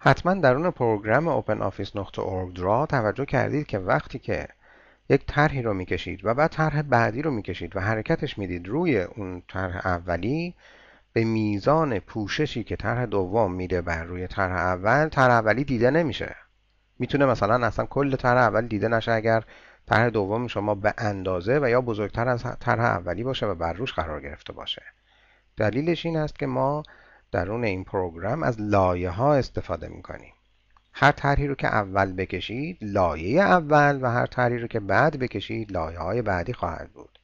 حتما درون پروگرام اوپن آفیس را توجه کردید که وقتی که یک طرحی رو میکشید و بعد طرح بعدی رو میکشید و حرکتش میدید روی اون طرح اولی به میزان پوششی که طرح دوم میده بر روی طرح اول طرح اولی دیده نمیشه میتونه مثلا اصلا کل طرح اول دیده نشه اگر طرح دوم شما به اندازه و یا بزرگتر از طرح اولی باشه و بر روش قرار گرفته باشه دلیلش این است که ما درون این پروگرام از لایه ها استفاده میکنیم هر طرحی رو که اول بکشید لایه اول و هر طرحی رو که بعد بکشید لایه های بعدی خواهد بود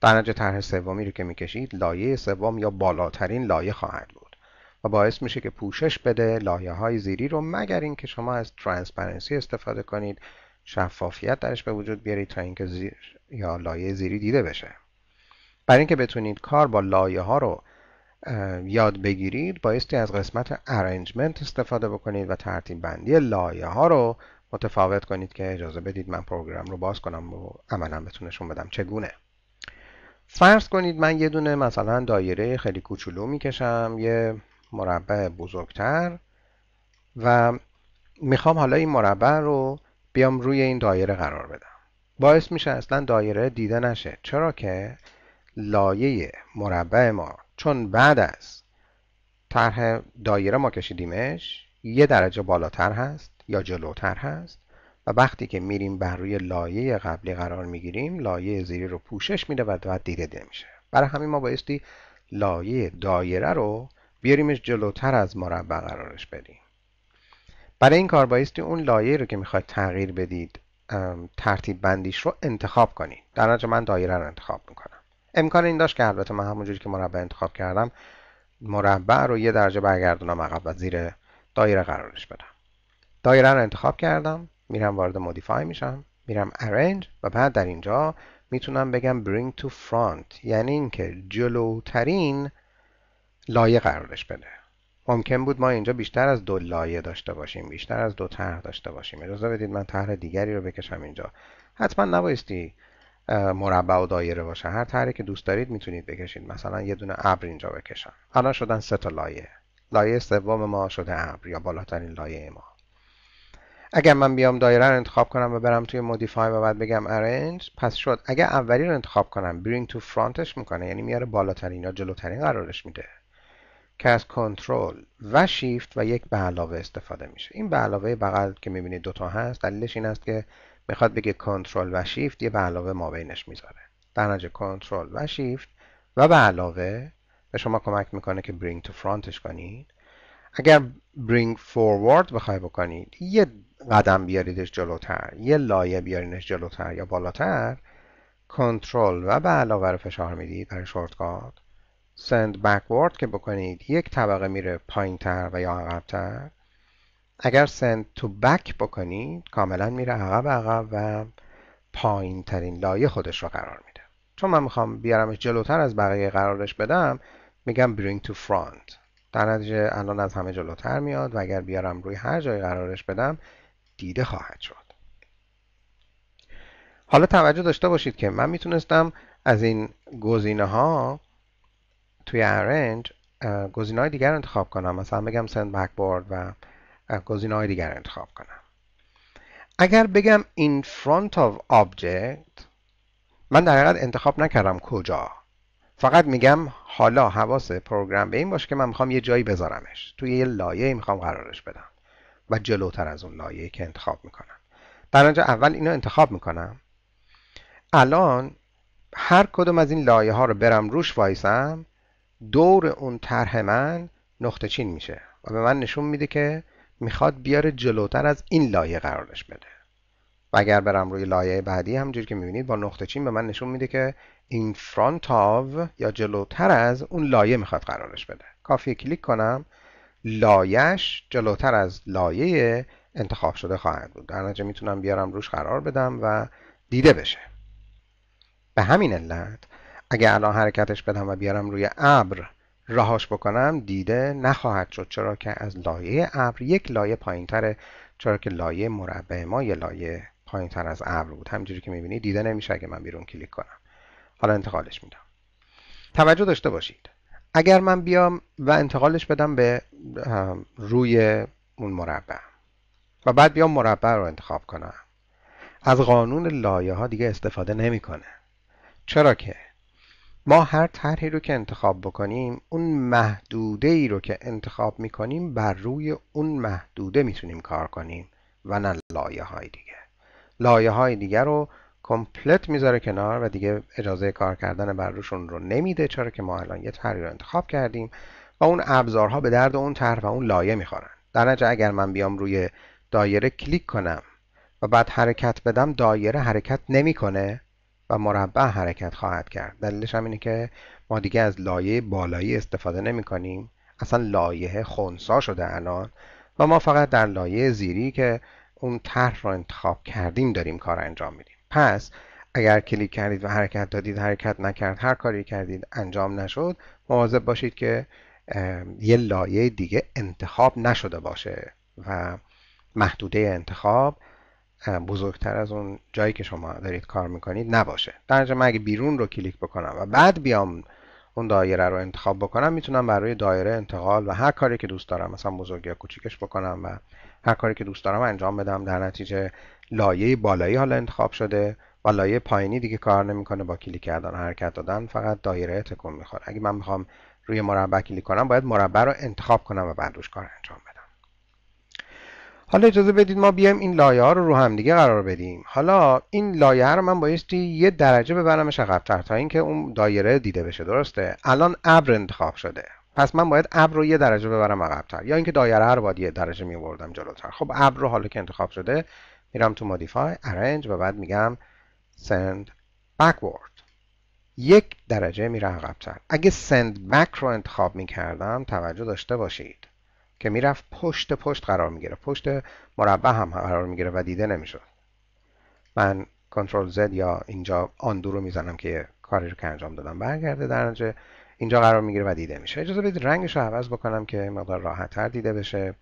در نتیجه طرح سومی رو که میکشید لایه سوم یا بالاترین لایه خواهد بود و باعث میشه که پوشش بده لایه های زیری رو مگر اینکه شما از ترانسپرنسی استفاده کنید شفافیت درش به وجود بیارید تا اینکه زیر یا لایه زیری دیده بشه برای اینکه بتونید کار با لایه ها رو یاد بگیرید بایستی از قسمت ارنجمنت استفاده بکنید و ترتیب بندی لایه ها رو متفاوت کنید که اجازه بدید من پروگرام رو باز کنم و عملا بتونشون بدم چگونه فرض کنید من یه دونه مثلا دایره خیلی کوچولو میکشم یه مربع بزرگتر و میخوام حالا این مربع رو بیام روی این دایره قرار بدم باعث میشه اصلا دایره دیده نشه چرا که لایه مربع ما چون بعد از طرح دایره ما کشیدیمش یه درجه بالاتر هست یا جلوتر هست و وقتی که میریم بر روی لایه قبلی قرار میگیریم لایه زیری رو پوشش میده و بعد دیده دیده میشه برای همین ما بایستی لایه دایره رو بیاریمش جلوتر از مربع قرارش بدیم برای این کار بایستی اون لایه رو که میخواید تغییر بدید ترتیب بندیش رو انتخاب کنید در نتیجه من دایره رو انتخاب میکنم امکان این داشت که البته من همونجوری که مربع انتخاب کردم مربع رو یه درجه برگردونم عقب و زیر دایره قرارش بدم دایره رو انتخاب کردم میرم وارد مودیفای میشم میرم ارنج و بعد در اینجا میتونم بگم bring to front یعنی اینکه جلوترین لایه قرارش بده ممکن بود ما اینجا بیشتر از دو لایه داشته باشیم بیشتر از دو طرح داشته باشیم اجازه بدید من طرح دیگری رو بکشم اینجا حتما نبایستی مربع و دایره باشه هر طرحی که دوست دارید میتونید بکشید مثلا یه دونه ابر اینجا بکشم الان شدن سه تا لایه لایه سوم ما شده ابر یا بالاترین لایه ما اگر من بیام دایره رو انتخاب کنم و برم توی مودیفای و بعد بگم ارنج پس شد اگر اولی رو انتخاب کنم برینگ تو فرانتش میکنه یعنی میاره بالاترین یا جلوترین قرارش میده که از کنترل و شیفت و یک به علاوه استفاده میشه این به علاوه بغل که میبینید دوتا هست دلیلش این است که میخواد بگه کنترل و شیفت یه به علاوه ما بینش میذاره در نجه کنترل و شیفت و به علاوه به شما کمک میکنه که برینگ تو فرانتش کنید اگر برینگ فوروارد بخوای بکنید یه قدم بیاریدش جلوتر یه لایه بیارینش جلوتر یا بالاتر کنترل و به علاوه رو فشار میدید برای شورتکات سند بکورد که بکنید یک طبقه میره پایینتر و یا عقبتر اگر send to back بکنید کاملا میره عقب عقب و پایین ترین لایه خودش رو قرار میده چون من میخوام بیارمش جلوتر از بقیه قرارش بدم میگم bring to front در نتیجه الان از همه جلوتر میاد و اگر بیارم روی هر جای قرارش بدم دیده خواهد شد حالا توجه داشته باشید که من میتونستم از این گزینه ها توی ارنج گزینه های دیگر انتخاب کنم مثلا بگم send backboard و گزینه های دیگر انتخاب کنم اگر بگم in front of object من در حقیقت انتخاب نکردم کجا فقط میگم حالا حواس پروگرام به این باشه که من میخوام یه جایی بذارمش توی یه لایه میخوام قرارش بدم و جلوتر از اون لایه که انتخاب میکنم در اینجا اول اینو انتخاب میکنم الان هر کدوم از این لایه ها رو برم روش وایسم دور اون طرح من نقطه چین میشه و به من نشون میده که میخواد بیاره جلوتر از این لایه قرارش بده و اگر برم روی لایه بعدی همجوری که میبینید با نقطه چین به من نشون میده که این فرانت آو یا جلوتر از اون لایه میخواد قرارش بده کافی کلیک کنم لایش جلوتر از لایه انتخاب شده خواهد بود در نتیجه میتونم بیارم روش قرار بدم و دیده بشه به همین علت اگر الان حرکتش بدم و بیارم روی ابر رهاش بکنم دیده نخواهد شد چرا که از لایه ابر یک لایه پایینتره چرا که لایه مربع ما یه لایه تر از ابر بود همینجوری که میبینی دیده نمیشه اگه من بیرون کلیک کنم حالا انتقالش میدم توجه داشته باشید اگر من بیام و انتقالش بدم به روی اون مربع و بعد بیام مربع رو انتخاب کنم از قانون لایه ها دیگه استفاده نمیکنه چرا که ما هر طرحی رو که انتخاب بکنیم اون محدوده ای رو که انتخاب میکنیم بر روی اون محدوده میتونیم کار کنیم و نه لایه های دیگه لایه های دیگه رو کمپلت میذاره کنار و دیگه اجازه کار کردن بر روشون رو نمیده چرا که ما الان یه طرحی رو انتخاب کردیم و اون ابزارها به درد اون طرح و اون لایه میخورن در اگر من بیام روی دایره کلیک کنم و بعد حرکت بدم دایره حرکت نمیکنه و مربع حرکت خواهد کرد دلیلش هم اینه که ما دیگه از لایه بالایی استفاده نمی کنیم اصلا لایه خونسا شده الان و ما فقط در لایه زیری که اون طرح رو انتخاب کردیم داریم کار انجام میدیم پس اگر کلیک کردید و حرکت دادید حرکت نکرد هر کاری کردید انجام نشد مواظب باشید که یه لایه دیگه انتخاب نشده باشه و محدوده انتخاب بزرگتر از اون جایی که شما دارید کار میکنید نباشه در من اگه بیرون رو کلیک بکنم و بعد بیام اون دایره رو انتخاب بکنم میتونم برای دایره انتقال و هر کاری که دوست دارم مثلا بزرگ یا کوچیکش بکنم و هر کاری که دوست دارم انجام بدم در نتیجه لایه بالایی حالا انتخاب شده و لایه پایینی دیگه کار نمیکنه با کلیک کردن حرکت دادن فقط دایره تکون میخوره اگه من میخوام روی مربع کلیک کنم باید مربع رو انتخاب کنم و بعد روش کار انجام بدم حالا اجازه بدید ما بیایم این لایه ها رو رو هم دیگه قرار بدیم حالا این لایه رو من بایستی یه درجه ببرمش تر تا اینکه اون دایره دیده بشه درسته الان ابر انتخاب شده پس من باید ابر رو یه درجه ببرم تر یا اینکه دایره رو باید یه درجه میوردم جلوتر خب ابر رو حالا که انتخاب شده میرم تو مودیفای ارنج و بعد میگم سند backward یک درجه میره عقبتر اگه سند بک رو انتخاب میکردم توجه داشته باشید که میرفت پشت پشت قرار میگیره پشت مربع هم قرار میگیره و دیده نمیشد من کنترل زد یا اینجا آن رو میزنم که کاری رو که انجام دادم برگرده در اینجا قرار میگیره و دیده میشه اجازه بدید رنگش رو عوض بکنم که مقدار راحت تر دیده بشه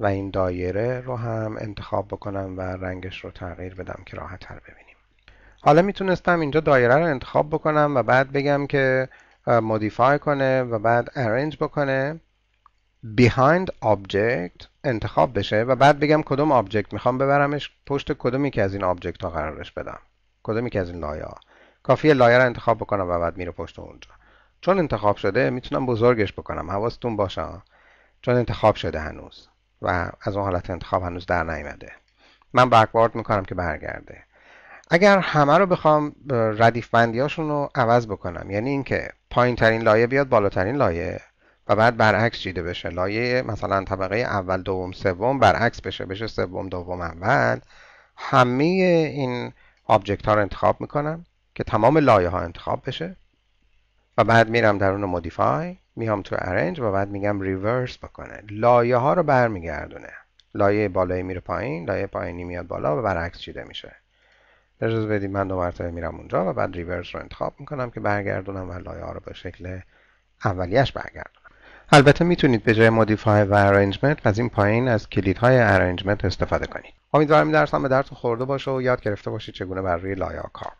و این دایره رو هم انتخاب بکنم و رنگش رو تغییر بدم که راحت تر ببینیم حالا میتونستم اینجا دایره رو انتخاب بکنم و بعد بگم که مودیفای کنه و بعد ارنج بکنه behind object انتخاب بشه و بعد بگم کدوم object میخوام ببرمش پشت کدومی که از این object ها قرارش بدم کدومی که از این لایه ها کافیه لایه را انتخاب بکنم و بعد میره پشت اونجا چون انتخاب شده میتونم بزرگش بکنم حواستون باشه چون انتخاب شده هنوز و از اون حالت انتخاب هنوز در نیامده من بکوارد میکنم که برگرده اگر همه رو بخوام ردیف بندی رو عوض بکنم یعنی اینکه پایین ترین لایه بیاد بالاترین لایه و بعد برعکس چیده بشه لایه مثلا طبقه اول دوم سوم برعکس بشه بشه سوم دوم اول همه این آبجکت ها رو انتخاب میکنم که تمام لایه ها انتخاب بشه و بعد میرم در اون مودیفای میام تو ارنج و بعد میگم ریورس بکنه لایه ها رو برمیگردونه لایه بالایی میره پایین لایه پایینی میاد بالا و برعکس چیده میشه اجازه بدید من دو مرتبه میرم اونجا و بعد ریورس رو انتخاب میکنم که برگردونم و لایه ها رو به شکل اولیش برگردونم البته میتونید به جای مودیفای و ارنجمنت از این پایین از کلیدهای ارنجمنت استفاده کنید امیدوارم این درس هم به درس خورده باشه و یاد گرفته باشید چگونه بر روی لایا کار